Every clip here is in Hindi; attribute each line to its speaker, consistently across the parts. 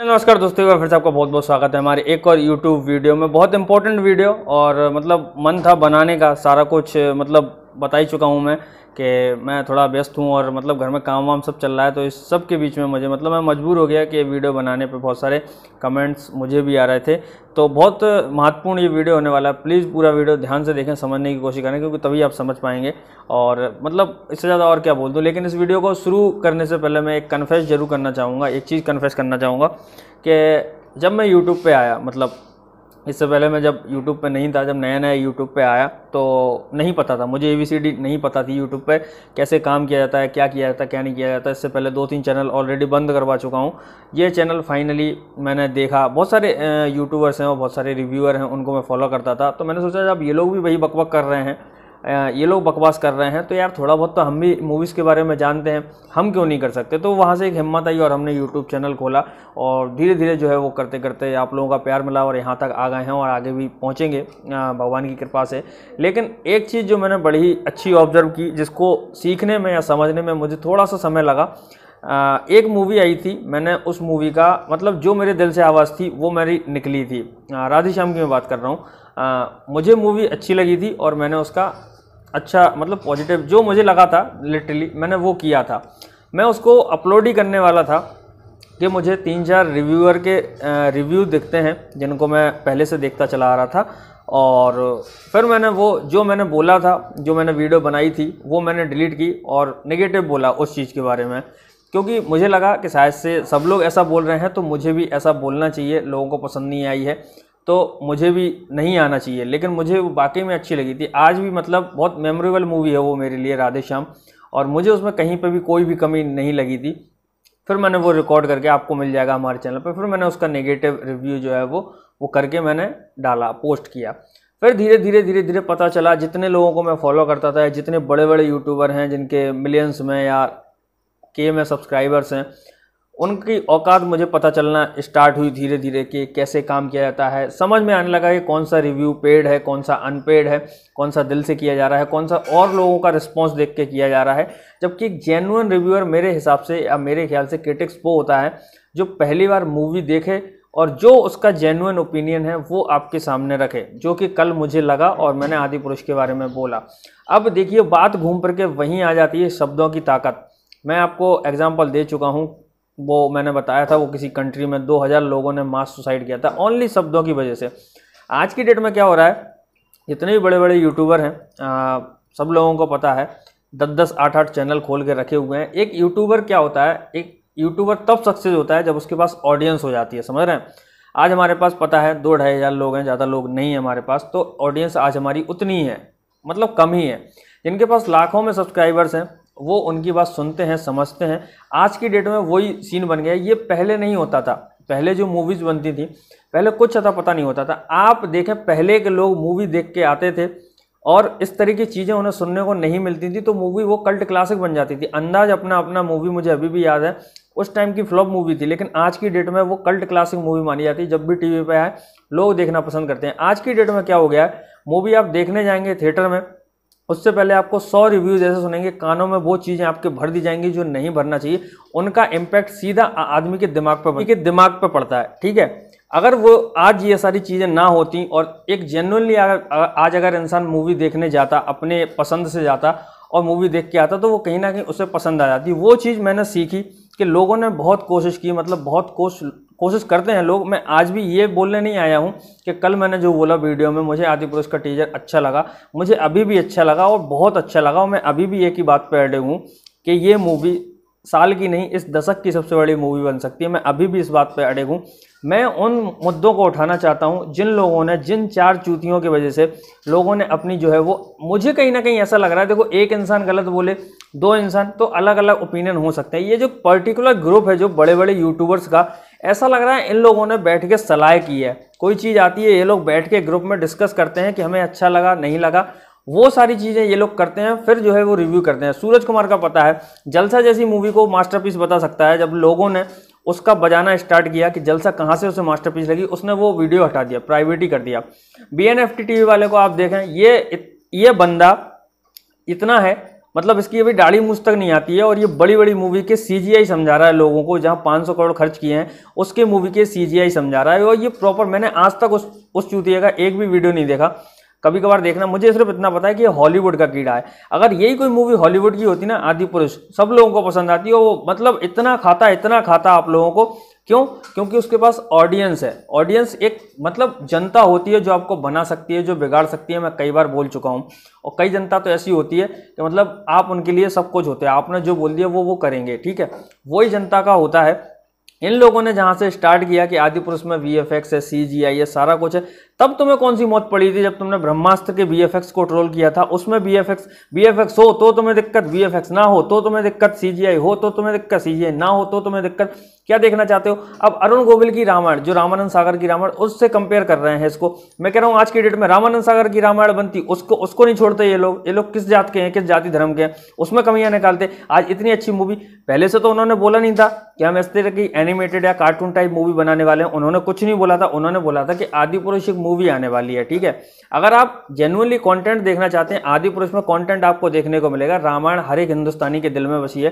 Speaker 1: नमस्कार दोस्तों फिर से आपका बहुत बहुत स्वागत है हमारे एक और यूट्यूब वीडियो में बहुत इंपॉर्टेंट वीडियो और मतलब मन था बनाने का सारा कुछ मतलब बता ही चुका हूँ मैं कि मैं थोड़ा व्यस्त हूँ और मतलब घर में काम वाम सब चल रहा है तो इस सब के बीच में मुझे मतलब मैं मजबूर हो गया कि ये वीडियो बनाने पे बहुत सारे कमेंट्स मुझे भी आ रहे थे तो बहुत महत्वपूर्ण ये वीडियो होने वाला है प्लीज़ पूरा वीडियो ध्यान से देखें समझने की कोशिश करें क्योंकि तभी आप समझ पाएंगे और मतलब इससे ज़्यादा और क्या बोल दूँ लेकिन इस वीडियो को शुरू करने से पहले मैं एक कन्फेस जरूर करना चाहूँगा एक चीज़ कन्फेस करना चाहूँगा कि जब मैं यूट्यूब पर आया मतलब इससे पहले मैं जब यूट्यूब पे नहीं था जब नया नया यूट्यूब पे आया तो नहीं पता था मुझे ए सी डी नहीं पता थी यूट्यूब पे कैसे काम किया जाता है क्या किया जाता है क्या नहीं किया जाता है इससे पहले दो तीन चैनल ऑलरेडी बंद करवा चुका हूँ ये चैनल फाइनली मैंने देखा बहुत सारे यूट्यूबर्स हैं और बहुत सारे रिव्यूअर हैं उनको मैं फॉलो करता था तो मैंने सोचा जब ये लोग भी वही बकबक कर रहे हैं ये लोग बकवास कर रहे हैं तो यार थोड़ा बहुत तो हम भी मूवीज़ के बारे में जानते हैं हम क्यों नहीं कर सकते तो वहाँ से एक हिम्मत आई और हमने यूट्यूब चैनल खोला और धीरे धीरे जो है वो करते करते आप लोगों का प्यार मिला और यहाँ तक आ गए हैं और आगे भी पहुँचेंगे भगवान की कृपा से लेकिन एक चीज़ जो मैंने बड़ी अच्छी ऑब्जर्व की जिसको सीखने में या समझने में मुझे थोड़ा सा समय लगा एक मूवी आई थी मैंने उस मूवी का मतलब जो मेरे दिल से आवाज़ थी वो मेरी निकली थी राधे श्याम की मैं बात कर रहा हूँ मुझे मूवी अच्छी लगी थी और मैंने उसका अच्छा मतलब पॉजिटिव जो मुझे लगा था लिटरली मैंने वो किया था मैं उसको अपलोड ही करने वाला था कि मुझे तीन चार रिव्यूअर के रिव्यू दिखते हैं जिनको मैं पहले से देखता चला आ रहा था और फिर मैंने वो जो मैंने बोला था जो मैंने वीडियो बनाई थी वो मैंने डिलीट की और नेगेटिव बोला उस चीज़ के बारे में क्योंकि मुझे लगा कि शायद से सब लोग ऐसा बोल रहे हैं तो मुझे भी ऐसा बोलना चाहिए लोगों को पसंद नहीं आई है तो मुझे भी नहीं आना चाहिए लेकिन मुझे वो वाकई में अच्छी लगी थी आज भी मतलब बहुत मेमोरेबल मूवी है वो मेरे लिए राधे श्याम और मुझे उसमें कहीं पर भी कोई भी कमी नहीं लगी थी फिर मैंने वो रिकॉर्ड करके आपको मिल जाएगा हमारे चैनल पर फिर मैंने उसका नेगेटिव रिव्यू जो है वो वो करके मैंने डाला पोस्ट किया फिर धीरे धीरे धीरे धीरे पता चला जितने लोगों को मैं फॉलो करता था जितने बड़े बड़े यूट्यूबर हैं जिनके मिलियंस में या के में सब्सक्राइबर्स हैं उनकी औकात मुझे पता चलना स्टार्ट हुई धीरे धीरे कि कैसे काम किया जाता है समझ में आने लगा कि कौन सा रिव्यू पेड है कौन सा अनपेड है कौन सा दिल से किया जा रहा है कौन सा और लोगों का रिस्पॉन्स देख के किया जा रहा है जबकि एक जेनुअन रिव्यूअर मेरे हिसाब से या मेरे ख्याल से क्रिटिक्स वो होता है जो पहली बार मूवी देखे और जो उसका जेनुअन ओपिनियन है वो आपके सामने रखे जो कि कल मुझे लगा और मैंने आदि पुरुष के बारे में बोला अब देखिए बात घूम करके के वहीं आ जाती है शब्दों की ताकत मैं आपको एग्जाम्पल दे चुका हूँ वो मैंने बताया था वो किसी कंट्री में 2000 लोगों ने मास सुसाइड किया था ओनली शब्दों की वजह से आज की डेट में क्या हो रहा है जितने भी बड़े बड़े यूट्यूबर हैं आ, सब लोगों को पता है दस दस आठ आठ चैनल खोल के रखे हुए हैं एक यूट्यूबर क्या होता है एक यूट्यूबर तब सक्सेस होता है जब उसके पास ऑडियंस हो जाती है समझ रहे हैं आज हमारे पास पता है दो ढाई हज़ार लोग हैं ज़्यादा लोग नहीं है हमारे पास तो ऑडियंस आज हमारी उतनी ही है मतलब कम ही है जिनके पास लाखों में सब्सक्राइबर्स हैं वो उनकी बात सुनते हैं समझते हैं आज की डेट में वही सीन बन गया ये पहले नहीं होता था पहले जो मूवीज़ बनती थी पहले कुछ अता पता नहीं होता था आप देखें पहले के लोग मूवी देख के आते थे और इस तरह की चीज़ें उन्हें सुनने को नहीं मिलती थी तो मूवी वो कल्ट क्लासिक बन जाती थी अंदाज अपना अपना मूवी मुझे अभी भी याद है उस टाइम की फ्लॉप मूवी थी लेकिन आज की डेट में वो कल्ट क्लासिक मूवी मानी जाती है जब भी टीवी पे आए लोग देखना पसंद करते हैं आज की डेट में क्या हो गया है मूवी आप देखने जाएंगे थिएटर में उससे पहले आपको सौ रिव्यूज ऐसे सुनेंगे कानों में वो चीज़ें आपके भर दी जाएंगी जो नहीं भरना चाहिए उनका इम्पैक्ट सीधा आदमी के दिमाग पर के दिमाग पर पड़ता है ठीक है अगर वो आज ये सारी चीज़ें ना होती और एक जेनुअनली आज अगर इंसान मूवी देखने जाता अपने पसंद से जाता और मूवी देख के आता तो वो कहीं ना कहीं उसे पसंद आ जाती वो चीज़ मैंने सीखी कि लोगों ने बहुत कोशिश की मतलब बहुत कोश कोशिश करते हैं लोग मैं आज भी ये बोलने नहीं आया हूँ कि कल मैंने जो बोला वीडियो में मुझे आदि पुरुष का टीजर अच्छा लगा मुझे अभी भी अच्छा लगा और बहुत अच्छा लगा और मैं अभी भी एक ही बात पर अड़े हूँ कि ये मूवी साल की नहीं इस दशक की सबसे बड़ी मूवी बन सकती है मैं अभी भी इस बात पर अड़े हूँ मैं उन मुद्दों को उठाना चाहता हूँ जिन लोगों ने जिन चार चूतियों की वजह से लोगों ने अपनी जो है वो मुझे कहीं ना कहीं ऐसा लग रहा है देखो एक इंसान गलत बोले दो इंसान तो अलग अलग ओपिनियन हो सकते हैं ये जो पर्टिकुलर ग्रुप है जो बड़े बड़े यूट्यूबर्स का ऐसा लग रहा है इन लोगों ने बैठ के सलाह की है कोई चीज़ आती है ये लोग बैठ के ग्रुप में डिस्कस करते हैं कि हमें अच्छा लगा नहीं लगा वो सारी चीज़ें ये लोग करते हैं फिर जो है वो रिव्यू करते हैं सूरज कुमार का पता है जलसा जैसी मूवी को मास्टरपीस बता सकता है जब लोगों ने उसका बजाना स्टार्ट किया कि जलसा कहाँ से उसे मास्टरपीस लगी उसने वो वीडियो हटा दिया प्राइवेट ही कर दिया B N F T T V वाले को आप देखें ये ये बंदा इतना है मतलब इसकी अभी दाढ़ी मुझ तक नहीं आती है और ये बड़ी बड़ी मूवी के सीजीआई समझा रहा है लोगों को जहाँ 500 करोड़ खर्च किए हैं उसके मूवी के सीजीआई समझा रहा है और ये प्रॉपर मैंने आज तक उस उस चूतिया का एक भी वीडियो नहीं देखा कभी कभार देखना मुझे सिर्फ इतना पता है कि हॉलीवुड का कीड़ा है अगर यही कोई मूवी हॉलीवुड की होती ना आदि पुरुष सब लोगों को पसंद आती है वो मतलब इतना खाता इतना खाता आप लोगों को क्यों क्योंकि उसके पास ऑडियंस है ऑडियंस एक मतलब जनता होती है जो आपको बना सकती है जो बिगाड़ सकती है मैं कई बार बोल चुका हूँ और कई जनता तो ऐसी होती है कि मतलब आप उनके लिए सब कुछ होते हैं आपने जो बोल दिया वो वो करेंगे ठीक है वही जनता का होता है इन लोगों ने जहाँ से स्टार्ट किया कि आदि पुरुष में वी एफ एक्स है सी जी आई है सारा कुछ है तब तुम्हें कौन सी मौत पड़ी थी जब तुमने ब्रह्मास्त्र के बी को ट्रोल किया था उसमें बी एफ हो तो तुम्हें दिक्कत बी ना हो तो तुम्हें दिक्कत सी हो तो तुम्हें दिक्कत सी ना हो तो तुम्हें दिक्कत क्या देखना चाहते हो अब अरुण गोविल की रामायण जो रामानंद सागर की रामायण उससे कंपेयर कर रहे हैं इसको मैं कह रहा हूँ आज की डेट में रामानंद सागर की रामायण बनती उसको उसको नहीं छोड़ते ये लोग ये लोग किस जात के हैं किस जाति धर्म के हैं उसमें कमियां निकालते आज इतनी अच्छी मूवी पहले से तो उन्होंने बोला नहीं था कि हम इस तरह की एनिमेटेड या कार्टून टाइप मूवी बनाने वाले हैं उन्होंने कुछ नहीं बोला था उन्होंने बोला था कि आदिपुरुषिक मूवी मूवी आने वाली है ठीक है अगर आप जेनुअनली कंटेंट देखना चाहते हैं आदि पुरुष में कंटेंट आपको देखने को मिलेगा रामायण हर एक हिंदुस्तानी के दिल में बसी है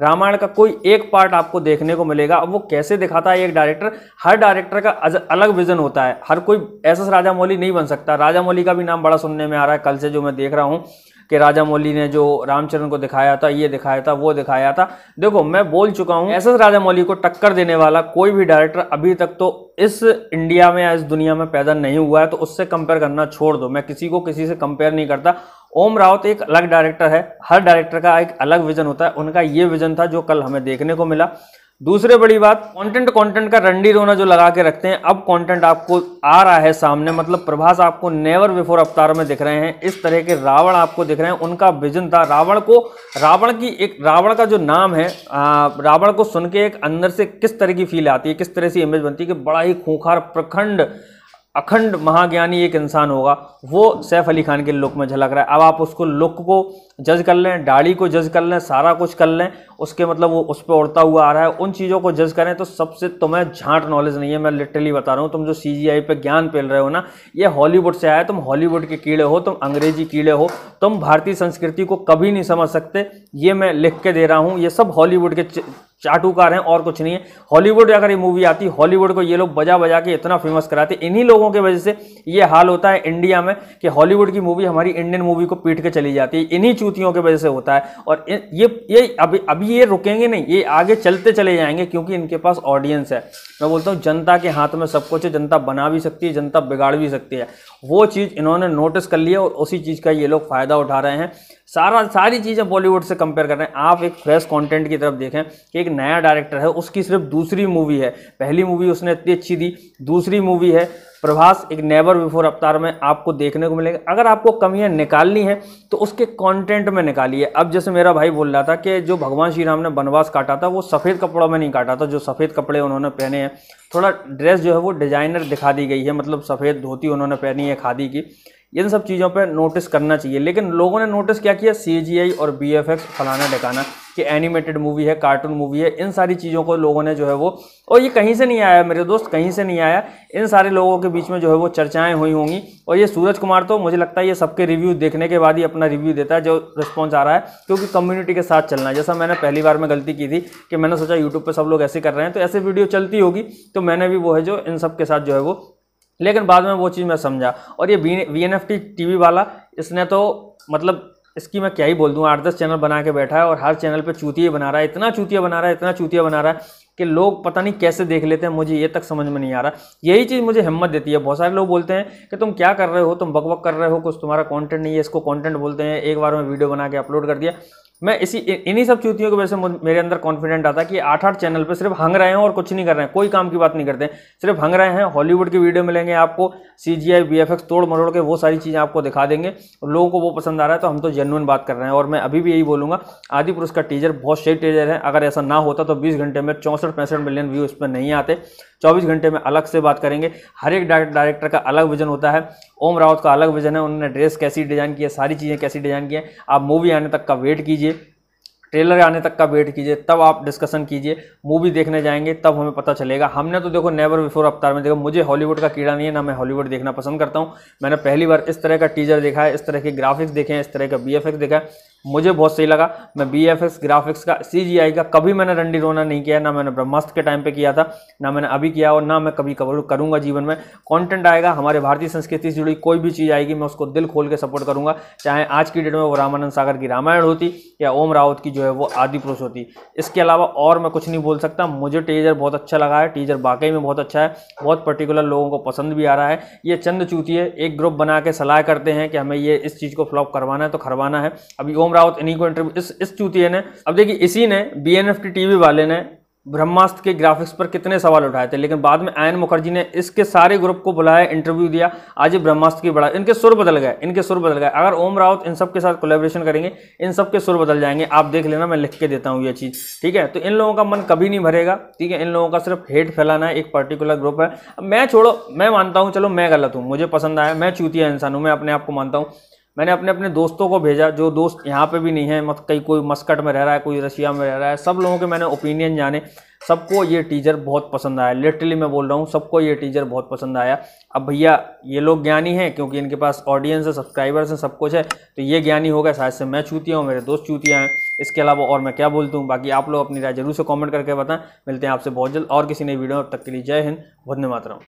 Speaker 1: रामायण का कोई एक पार्ट आपको देखने को मिलेगा अब वो कैसे दिखाता है एक डायरेक्टर हर डायरेक्टर का अलग विजन होता है हर कोई एस एस राजामौली नहीं बन सकता राजामौली का भी नाम बड़ा सुनने में आ रहा है कल से जो मैं देख रहा हूँ कि राजा मौली ने जो रामचरण को दिखाया था ये दिखाया था वो दिखाया था देखो मैं बोल चुका हूँ एस एस राजा मौली को टक्कर देने वाला कोई भी डायरेक्टर अभी तक तो इस इंडिया में या इस दुनिया में पैदा नहीं हुआ है तो उससे कंपेयर करना छोड़ दो मैं किसी को किसी से कंपेयर नहीं करता ओम रावत एक अलग डायरेक्टर है हर डायरेक्टर का एक अलग विजन होता है उनका ये विजन था जो कल हमें देखने को मिला दूसरे बड़ी बात कंटेंट कंटेंट का रंडी रोना जो लगा के रखते हैं अब कंटेंट आपको आ रहा है सामने मतलब प्रभास आपको नेवर बिफोर अवतार में दिख रहे हैं इस तरह के रावण आपको दिख रहे हैं उनका विजन था रावण को रावण की एक रावण का जो नाम है रावण को सुन के एक अंदर से किस तरह की फील आती है किस तरह सी इमेज बनती है कि बड़ा ही खूंखार प्रखंड अखंड महाज्ञानी एक इंसान होगा वो सैफ अली खान के लुक में झलक रहा है अब आप उसको लुक को जज कर लें दाढ़ी को जज कर लें सारा कुछ कर लें उसके मतलब वो उस पर उड़ता हुआ आ रहा है उन चीज़ों को जज करें तो सबसे तुम्हें झांट नॉलेज नहीं है मैं लिटरली बता रहा हूँ तुम जो सी जी आई पर ज्ञान पेल रहे हो ना ये हॉलीवुड से आया तुम हॉलीवुड के कीड़े हो तुम अंग्रेजी कीड़े हो तुम भारतीय संस्कृति को कभी नहीं समझ सकते ये मैं लिख के दे रहा हूँ ये सब हॉलीवुड के चाटुकार हैं और कुछ नहीं है हॉलीवुड अगर ये मूवी आती हॉलीवुड को ये लोग बजा बजा के इतना फेमस कराते इन्हीं लोगों के वजह से ये हाल होता है इंडिया में कि हॉलीवुड की मूवी हमारी इंडियन मूवी को पीट के चली जाती है इन्हीं चूतियों के वजह से होता है और ये ये अभी अभी ये रुकेंगे नहीं ये आगे चलते चले जाएंगे क्योंकि इनके पास ऑडियंस है मैं बोलता हूँ जनता के हाथ में सब कुछ है जनता बना भी सकती है जनता बिगाड़ भी सकती है वो चीज़ इन्होंने नोटिस कर लिया और उसी चीज़ का ये लोग फ़ायदा उठा रहे हैं सारा सारी चीज़ें बॉलीवुड से कंपेयर कर रहे हैं आप एक फ्रेश कंटेंट की तरफ देखें कि एक नया डायरेक्टर है उसकी सिर्फ दूसरी मूवी है पहली मूवी उसने इतनी अच्छी दी दूसरी मूवी है प्रभास एक नेवर बिफोर अवतार में आपको देखने को मिलेगा अगर आपको कमियां निकालनी है तो उसके कंटेंट में निकालिए अब जैसे मेरा भाई बोल रहा था कि जो भगवान श्री राम ने वनवास काटा था वो सफ़ेद कपड़ों में नहीं काटा था जो सफ़ेद कपड़े उन्होंने पहने हैं थोड़ा ड्रेस जो है वो डिजाइनर दिखा दी गई है मतलब सफ़ेद धोती उन्होंने पहनी है खादी की इन सब चीज़ों पर नोटिस करना चाहिए लेकिन लोगों ने नोटिस क्या किया सी और बी एफ एक्स फलाना ढकाना कि एनिमेटेड मूवी है कार्टून मूवी है इन सारी चीज़ों को लोगों ने जो है वो और ये कहीं से नहीं आया मेरे दोस्त कहीं से नहीं आया इन सारे लोगों के बीच में जो है वो चर्चाएं हुई होंगी और ये सूरज कुमार तो मुझे लगता है ये सबके रिव्यू देखने के बाद ही अपना रिव्यू देता है जो रिस्पॉन्स आ रहा है क्योंकि कम्युनिटी के साथ चलना जैसा मैंने पहली बार में गलती की थी कि मैंने सोचा यूट्यूब पर सब लोग ऐसे कर रहे हैं तो ऐसे वीडियो चलती होगी तो मैंने भी वो है जो इन सब के साथ जो है वो लेकिन बाद में वो चीज़ मैं समझा और ये V N F T T V वाला इसने तो मतलब इसकी मैं क्या ही बोल दूँ आठ दस चैनल बना के बैठा है और हर चैनल पे चूतिया बना रहा है इतना चूतिया बना रहा है इतना चूतिया बना रहा है कि लोग पता नहीं कैसे देख लेते हैं मुझे ये तक समझ में नहीं आ रहा यही चीज़ मुझे हिम्मत देती है बहुत सारे लोग बोलते हैं कि तुम क्या कर रहे हो तुम बकबक कर रहे हो कुछ तुम्हारा कंटेंट नहीं है इसको कंटेंट बोलते हैं एक बार में वीडियो बना के अपलोड कर दिया मैं इसी इन्हीं सब चुतियों की वजह से मेरे अंदर कॉन्फिडेंट आता कि आठ आठ चैनल पे सिर्फ हंग रहे हैं और कुछ नहीं कर रहे हैं कोई काम की बात नहीं करते सिर्फ हंग रहे हैं हॉलीवुड की वीडियो मिलेंगे आपको C G I B F X तोड़ मरोड़ के वो सारी चीज़ें आपको दिखा देंगे और लोगों को वो पसंद आ रहा है तो हम तो जेनुअन बात कर रहे हैं और मैं अभी भी यही बोलूँगा आदि पुरुष का टीजर बहुत शेड टीजर है अगर ऐसा ना होता तो बीस घंटे में चौंसठ पैंसठ मिलियन व्यू इस पर नहीं आते चौबीस घंटे में अलग से बात करेंगे हर एक डायरेक्टर का अलग विजन होता है ओम रावत का अलग विजन है उन्होंने ड्रेस कैसी डिज़ाइन की है सारी चीज़ें कैसी डिज़ाइन की आप मूवी आने तक का वेट कीजिए ट्रेलर आने तक का वेट कीजिए तब आप डिस्कशन कीजिए मूवी देखने जाएंगे तब हमें पता चलेगा हमने तो देखो नेवर बिफोर अवतार में देखो मुझे हॉलीवुड का कीड़ा नहीं है ना मैं हॉलीवुड देखना पसंद करता हूँ मैंने पहली बार इस तरह का टीजर देखा है इस तरह के ग्राफिक्स देखे हैं इस तरह का बी देखा है मुझे बहुत सही लगा मैं बी एफ एस ग्राफिक्स का सी जी आई का कभी मैंने रंडी रोना नहीं किया ना मैंने ब्रह्मास्त्र के टाइम पे किया था ना मैंने अभी किया और ना मैं कभी कवर करूंगा जीवन में कंटेंट आएगा हमारे भारतीय संस्कृति से जुड़ी कोई भी चीज़ आएगी मैं उसको दिल खोल के सपोर्ट करूंगा चाहे आज की डेट में वो रामानंद सागर की रामायण होती या ओम रावत की जो है वो आदि पुरुष होती इसके अलावा और मैं कुछ नहीं बोल सकता मुझे टीजर बहुत अच्छा लगा है टीजर वाकई में बहुत अच्छा है बहुत पर्टिकुलर लोगों को पसंद भी आ रहा है ये चंद चूती है एक ग्रुप बना के सलाह करते हैं कि हमें ये इस चीज़ को फ्लॉप करवाना है तो करवाना है अभी ओम रावत इन्हीं को इंटरव्यू इस इस चूतिए ने अब देखिए इसी ने बी एन टीवी वाले ने ब्रह्मास्त्र के ग्राफिक्स पर कितने सवाल उठाए थे लेकिन बाद में आयन मुखर्जी ने इसके सारे ग्रुप को बुलाया इंटरव्यू दिया आज ये ब्रह्मास्त्र की बड़ा इनके सुर बदल गए इनके सुर बदल गए अगर ओम रावत इन सब के साथ कोलेब्रेशन करेंगे इन सब के सुर बदल जाएंगे आप देख लेना मैं लिख के देता हूँ ये चीज़ ठीक है तो इन लोगों का मन कभी नहीं भरेगा ठीक है इन लोगों का सिर्फ हेट फैलाना है एक पर्टिकुलर ग्रुप है मैं छोड़ो मैं मानता हूँ चलो मैं गलत हूँ मुझे पसंद आया मैं चूतिया इंसान हूँ मैं अपने आप को मानता हूँ मैंने अपने अपने दोस्तों को भेजा जो दोस्त यहाँ पे भी नहीं है मत कहीं कोई मस्कट में रह रहा है कोई रशिया में रह रहा है सब लोगों के मैंने ओपिनियन जाने सबको ये टीजर बहुत पसंद आया लिटरली मैं बोल रहा हूँ सबको ये टीजर बहुत पसंद आया अब भैया ये लोग ज्ञानी हैं क्योंकि इनके पास ऑडियंस है सब्सक्राइबर्स हैं सब कुछ है तो ये ज्ञानी होगा शायद से मैं चूतिया हूँ मेरे दोस्त चूतिया हैं इसके अलावा और मैं क्या बोलता हूँ बाकी आप लोग अपनी राय जरूर से कॉमेंट करके बताएं मिलते हैं आपसे बहुत जल्द और किसी नई वीडियो तक के लिए जय हिंद धन्यवाद मातरम